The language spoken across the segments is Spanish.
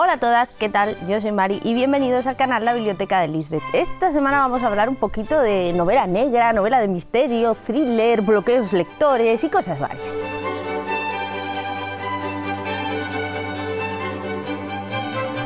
Hola a todas, ¿qué tal? Yo soy Mari y bienvenidos al canal La Biblioteca de Lisbeth. Esta semana vamos a hablar un poquito de novela negra, novela de misterio, thriller, bloqueos lectores y cosas varias.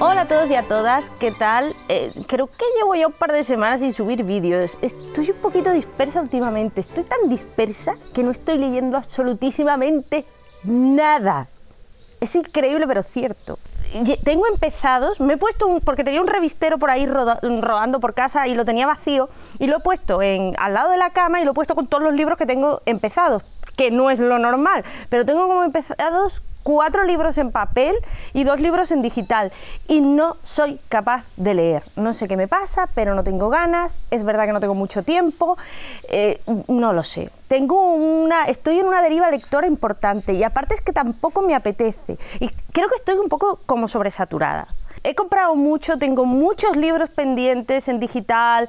Hola a todos y a todas, ¿qué tal? Eh, creo que llevo ya un par de semanas sin subir vídeos. Estoy un poquito dispersa últimamente. Estoy tan dispersa que no estoy leyendo absolutísimamente nada. Es increíble, pero cierto tengo empezados, me he puesto un, porque tenía un revistero por ahí rodando por casa y lo tenía vacío y lo he puesto en, al lado de la cama y lo he puesto con todos los libros que tengo empezados, que no es lo normal, pero tengo como empezados cuatro libros en papel y dos libros en digital y no soy capaz de leer. No sé qué me pasa, pero no tengo ganas, es verdad que no tengo mucho tiempo, eh, no lo sé. Tengo una, estoy en una deriva lectora importante y aparte es que tampoco me apetece y creo que estoy un poco como sobresaturada. He comprado mucho, tengo muchos libros pendientes en digital,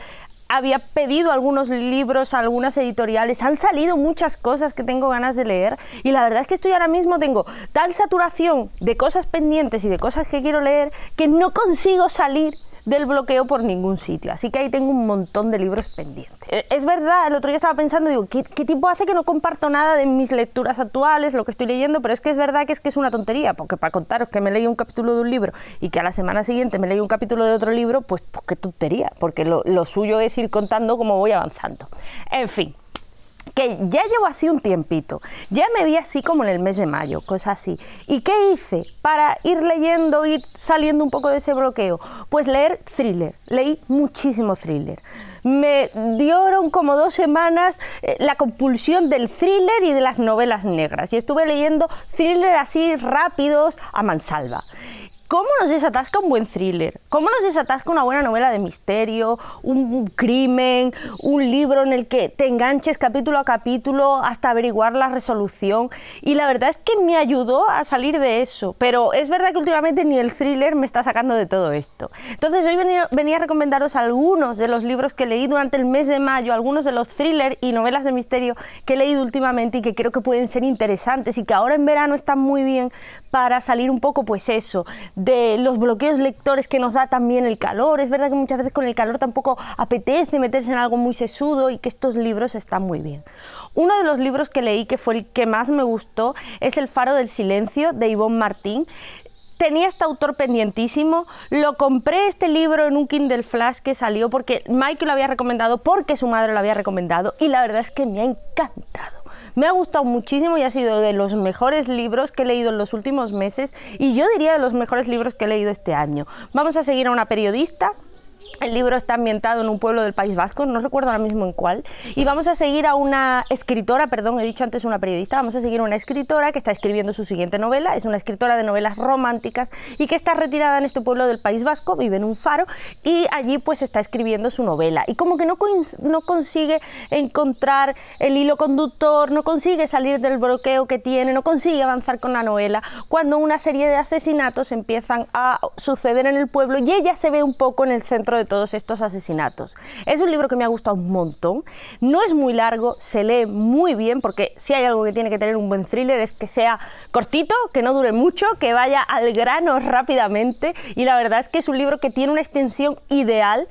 había pedido algunos libros, algunas editoriales, han salido muchas cosas que tengo ganas de leer y la verdad es que estoy ahora mismo, tengo tal saturación de cosas pendientes y de cosas que quiero leer que no consigo salir del bloqueo por ningún sitio. Así que ahí tengo un montón de libros pendientes. Eh, es verdad, el otro día estaba pensando, digo, ¿qué, tipo hace que no comparto nada de mis lecturas actuales, lo que estoy leyendo? Pero es que es verdad que es que es una tontería, porque para contaros que me leí un capítulo de un libro y que a la semana siguiente me leí un capítulo de otro libro, pues, pues, qué tontería, porque lo, lo suyo es ir contando cómo voy avanzando. En fin, que ya llevo así un tiempito, ya me vi así como en el mes de mayo, cosas así. ¿Y qué hice para ir leyendo, ir saliendo un poco de ese bloqueo? Pues leer thriller, leí muchísimo thriller. Me dieron como dos semanas eh, la compulsión del thriller y de las novelas negras y estuve leyendo thriller así rápidos a mansalva. ¿Cómo nos desatasca un buen thriller? ¿Cómo nos desatasca una buena novela de misterio, un, crimen, un libro en el que te enganches capítulo a capítulo hasta averiguar la resolución? Y la verdad es que me ayudó a salir de eso, pero es verdad que últimamente ni el thriller me está sacando de todo esto. Entonces hoy venía a recomendaros algunos de los libros que leí durante el mes de mayo, algunos de los thrillers y novelas de misterio que he leído últimamente y que creo que pueden ser interesantes y que ahora en verano están muy bien para salir un poco, pues eso, de los bloqueos lectores que nos da también el calor. Es verdad que muchas veces con el calor tampoco apetece meterse en algo muy sesudo y que estos libros están muy bien. Uno de los libros que leí, que fue el que más me gustó, es El faro del silencio de Yvonne Martín tenía este autor pendientísimo, lo compré este libro en un Kindle Flash que salió porque Mike lo había recomendado, porque su madre lo había recomendado y la verdad es que me ha encantado. Me ha gustado muchísimo y ha sido de los mejores libros que he leído en los últimos meses y yo diría de los mejores libros que he leído este año. Vamos a seguir a una periodista el libro está ambientado en un pueblo del País Vasco, no recuerdo ahora mismo en cuál. Y vamos a seguir a una escritora, perdón, he dicho antes una periodista, vamos a seguir a una escritora que está escribiendo su siguiente novela. Es una escritora de novelas románticas y que está retirada en este pueblo del País Vasco, vive en un faro y allí pues está escribiendo su novela. Y como que no, no consigue encontrar el hilo conductor, no consigue salir del bloqueo que tiene, no consigue avanzar con la novela, cuando una serie de asesinatos empiezan a suceder en el pueblo y ella se ve un poco en el centro de todos estos asesinatos. Es un libro que me ha gustado un montón, no es muy largo, se lee muy bien porque si hay algo que tiene que tener un buen thriller es que sea cortito, que no dure mucho, que vaya al grano rápidamente y la verdad es que es un libro que tiene una extensión ideal.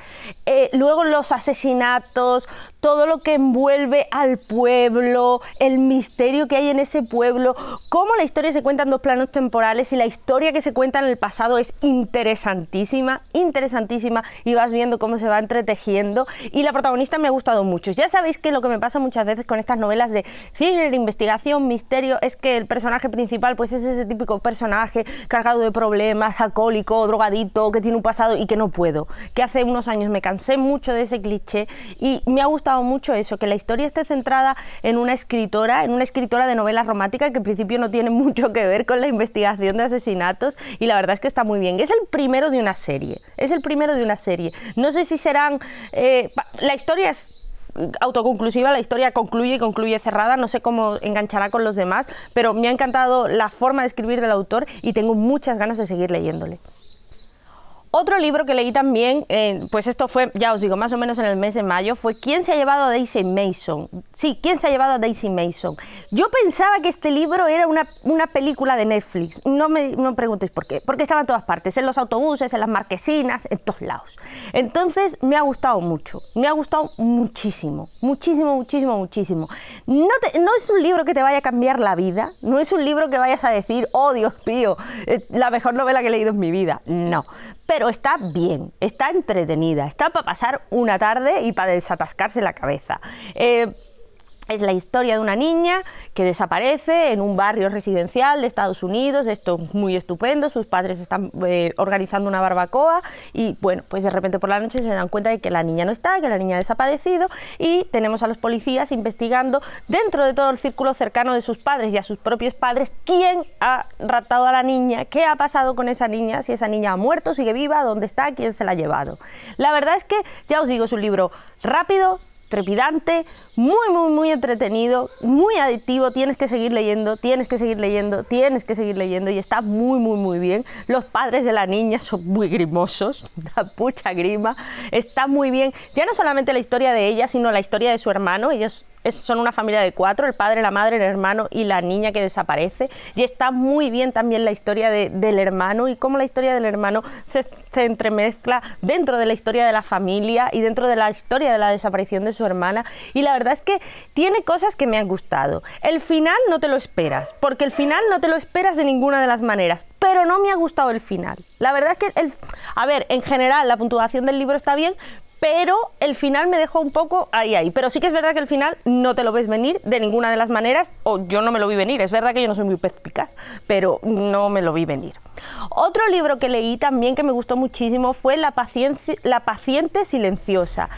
Eh, luego los asesinatos, todo lo que envuelve al pueblo, el misterio que hay en ese pueblo, cómo la historia se cuenta en dos planos temporales y la historia que se cuenta en el pasado es interesantísima, interesantísima y vas viendo cómo se va entretejiendo y la protagonista me ha gustado mucho. Ya sabéis que lo que me pasa muchas veces con estas novelas de thriller, investigación, misterio, es que el personaje principal pues es ese típico personaje cargado de problemas, alcohólico, drogadito, que tiene un pasado y que no puedo, que hace unos años me cansé mucho de ese cliché y me ha gustado mucho eso, que la historia esté centrada en una escritora, en una escritora de novelas romántica que en principio no tiene mucho que ver con la investigación de asesinatos y la verdad es que está muy bien. Es el primero de una serie, es el primero de una serie. No sé si serán... Eh, la historia es autoconclusiva, la historia concluye y concluye cerrada, no sé cómo enganchará con los demás, pero me ha encantado la forma de escribir del autor y tengo muchas ganas de seguir leyéndole. Otro libro que leí también, eh, pues esto fue, ya os digo, más o menos en el mes de mayo, fue ¿Quién se ha llevado a Daisy Mason? Sí, ¿Quién se ha llevado a Daisy Mason? Yo pensaba que este libro era una, película de Netflix. No me, no preguntéis por qué, porque estaba en todas partes, en los autobuses, en las marquesinas, en todos lados. Entonces me ha gustado mucho, me ha gustado muchísimo, muchísimo, muchísimo, muchísimo. No, no es un libro que te vaya a cambiar la vida, no es un libro que vayas a decir, oh Dios mío, eh, la mejor novela que he leído en mi vida. No pero está bien, está entretenida, está para pasar una tarde y para desatascarse la cabeza. Eh, es la historia de una niña que desaparece en un barrio residencial de Estados Unidos, esto muy estupendo, sus padres están eh, organizando una barbacoa y bueno, pues de repente por la noche se dan cuenta de que la niña no está, que la niña ha desaparecido y tenemos a los policías investigando dentro de todo el círculo cercano de sus padres y a sus propios padres quién ha raptado a la niña, qué ha pasado con esa niña, si esa niña ha muerto, sigue viva, dónde está, quién se la ha llevado. La verdad es que, ya os digo, es un libro rápido, trepidante, muy, muy, muy entretenido, muy adictivo. Tienes que seguir leyendo, tienes que seguir leyendo, tienes que seguir leyendo y está muy, muy, muy bien. Los padres de la niña son muy grimosos, da pucha grima, está muy bien. Ya no solamente la historia de ella, sino la historia de su hermano. Ellos son una familia de cuatro, el padre, la madre, el hermano y la niña que desaparece. Y está muy bien también la historia del hermano y cómo la historia del hermano se, se entremezcla dentro de la historia de la familia y dentro de la historia de la desaparición de su hermana. Y la verdad es que tiene cosas que me han gustado. El final no te lo esperas, porque el final no te lo esperas de ninguna de las maneras, pero no me ha gustado el final. La verdad es que, el, a ver, en general la puntuación del libro está bien, pero el final me dejó un poco ahí, ahí. Pero sí que es verdad que el final no te lo ves venir de ninguna de las maneras, o yo no me lo vi venir, es verdad que yo no soy muy pez pero no me lo vi venir. Otro libro que leí también que me gustó muchísimo fue La, paciente, La paciente silenciosa.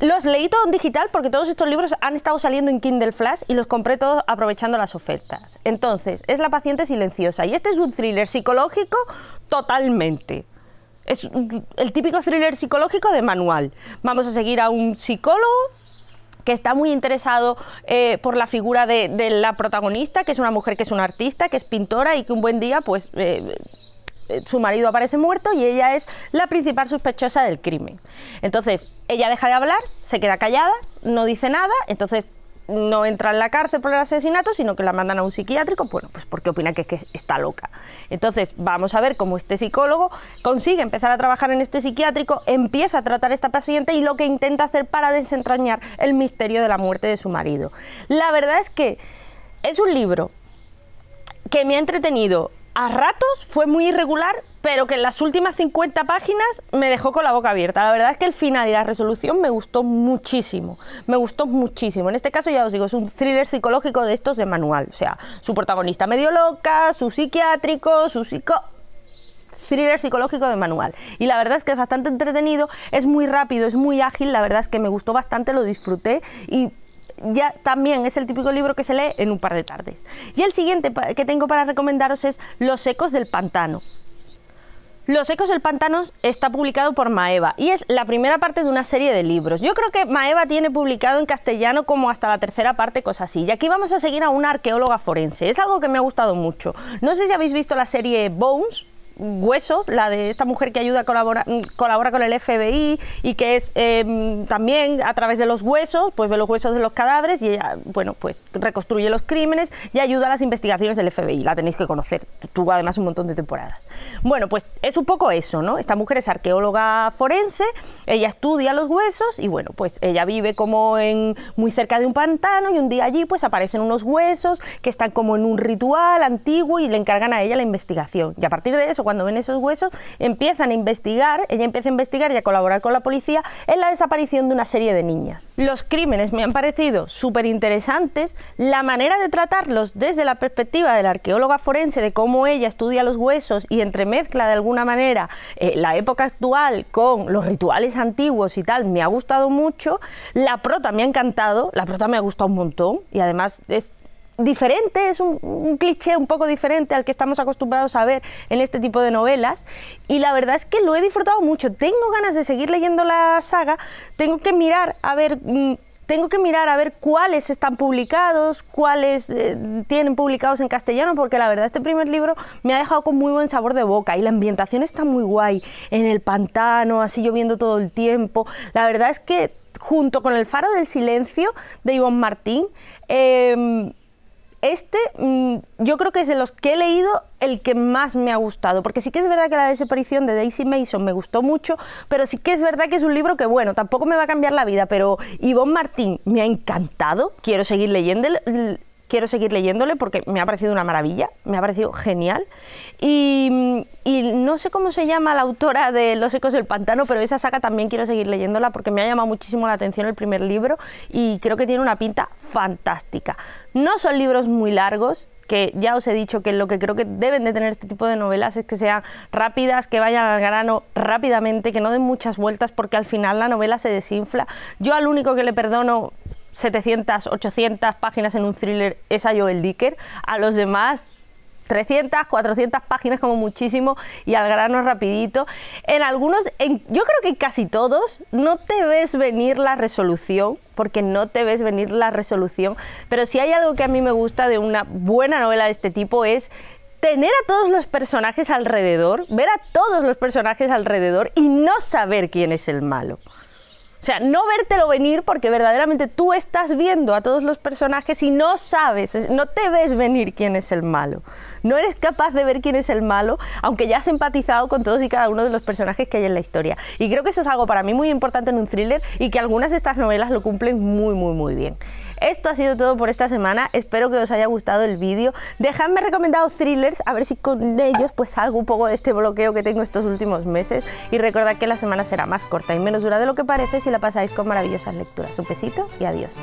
Los leí todo en digital porque todos estos libros han estado saliendo en Kindle Flash y los compré todos aprovechando las ofertas. Entonces, es La paciente silenciosa y este es un thriller psicológico totalmente. Es el típico thriller psicológico de manual. Vamos a seguir a un psicólogo que está muy interesado eh, por la figura de, la protagonista, que es una mujer que es una artista, que es pintora y que un buen día, pues, eh, eh, su marido aparece muerto y ella es la principal sospechosa del crimen. Entonces, ella deja de hablar, se queda callada, no dice nada, entonces no entra en la cárcel por el asesinato, sino que la mandan a un psiquiátrico, bueno, pues porque opina que, que está loca. Entonces, vamos a ver cómo este psicólogo consigue empezar a trabajar en este psiquiátrico, empieza a tratar a esta paciente y lo que intenta hacer para desentrañar el misterio de la muerte de su marido. La verdad es que es un libro que me ha entretenido a ratos, fue muy irregular, pero que en las últimas 50 páginas me dejó con la boca abierta. La verdad es que el final y la resolución me gustó muchísimo, me gustó muchísimo. En este caso ya os digo, es un thriller psicológico de estos de manual, o sea, su protagonista medio loca, su psiquiátrico, su psico thriller psicológico de manual. Y la verdad es que es bastante entretenido, es muy rápido, es muy ágil, la verdad es que me gustó bastante, lo disfruté y ya también es el típico libro que se lee en un par de tardes. Y el siguiente que tengo para recomendaros es Los ecos del pantano. Los ecos del pantano está publicado por Maeva y es la primera parte de una serie de libros. Yo creo que Maeva tiene publicado en castellano como hasta la tercera parte, cosas así. Y aquí vamos a seguir a una arqueóloga forense. Es algo que me ha gustado mucho. No sé si habéis visto la serie Bones, Huesos, la de esta mujer que ayuda, colabora, mm, colabora con el FBI y que es em, también a través de los huesos, pues ve los huesos de los cadáveres y bueno, pues reconstruye los crímenes y ayuda a las investigaciones del FBI. La tenéis que conocer, tuvo además un montón de temporadas. Bueno, pues es un poco eso, ¿no? Esta mujer es arqueóloga forense, ella estudia los huesos y bueno, pues ella vive como en muy cerca de un pantano y un día allí pues aparecen unos huesos que están como en un ritual antiguo y le encargan a ella la investigación. Y a partir de eso, cuando ven esos huesos, empiezan a investigar, ella empieza a investigar y a colaborar con la policía en la desaparición de una serie de niñas. Los crímenes me han parecido súper interesantes, la manera de tratarlos desde la perspectiva de la arqueóloga forense, de cómo ella estudia los huesos y entremezcla de alguna manera eh, la época actual con los rituales antiguos y tal, me ha gustado mucho. La prota me ha encantado, la prota me ha gustado un montón y además es diferente, es un, cliché un poco diferente al que estamos acostumbrados a ver en este tipo de novelas. Y la verdad es que lo he disfrutado mucho. Tengo ganas de seguir leyendo la saga, tengo que mirar a ver mm, tengo que mirar a ver cuáles están publicados, cuáles eh, tienen publicados en castellano, porque la verdad este primer libro me ha dejado con muy buen sabor de boca y la ambientación está muy guay, en el pantano, así lloviendo todo el tiempo. La verdad es que junto con El Faro del Silencio de Ivonne Martín, em, este, mm, yo creo que es de los que he leído el que más me ha gustado, porque sí que es verdad que la desaparición de Daisy Mason me gustó mucho, pero sí que es verdad que es un libro que, bueno, tampoco me va a cambiar la vida, pero Ivonne Martín me ha encantado, quiero seguir leyéndolo, quiero seguir leyéndole porque me ha parecido una maravilla, me ha parecido genial. Y, no sé cómo se llama la autora de Los Ecos del Pantano, pero esa saga también quiero seguir leyéndola porque me ha llamado muchísimo la atención el primer libro y creo que tiene una pinta fantástica. No son libros muy largos, que ya os he dicho que lo que creo que deben de tener este tipo de novelas es que sean rápidas, que vayan al grano rápidamente, que no den muchas vueltas porque al final la novela se desinfla. Yo al único que le perdono 700, 800 páginas en un thriller es a Joel Dicker, a los demás 300, 400 páginas como muchísimo y al grano rapidito. En algunos, yo creo que casi todos, no te ves venir la resolución, porque no te ves venir la resolución, pero si hay algo que a mí me gusta de una buena novela de este tipo es tener a todos los personajes alrededor, ver a todos los personajes alrededor y no saber quién es el malo. O sea, no vértelo venir porque verdaderamente tú estás viendo a todos los personajes y no sabes, no te ves venir quién es el malo no eres capaz de ver quién es el malo, aunque ya has empatizado con todos y cada uno de los personajes que hay en la historia. Y creo que eso es algo para mí muy importante en un thriller y que algunas de estas novelas lo cumplen muy, muy, muy bien. Esto ha sido todo por esta semana, espero que os haya gustado el vídeo. Dejadme recomendados thrillers, a ver si con ellos pues salgo un poco de este bloqueo que tengo estos últimos meses. Y recordad que la semana será más corta y menos dura de lo que parece si la pasáis con maravillosas lecturas. Un besito y adiós.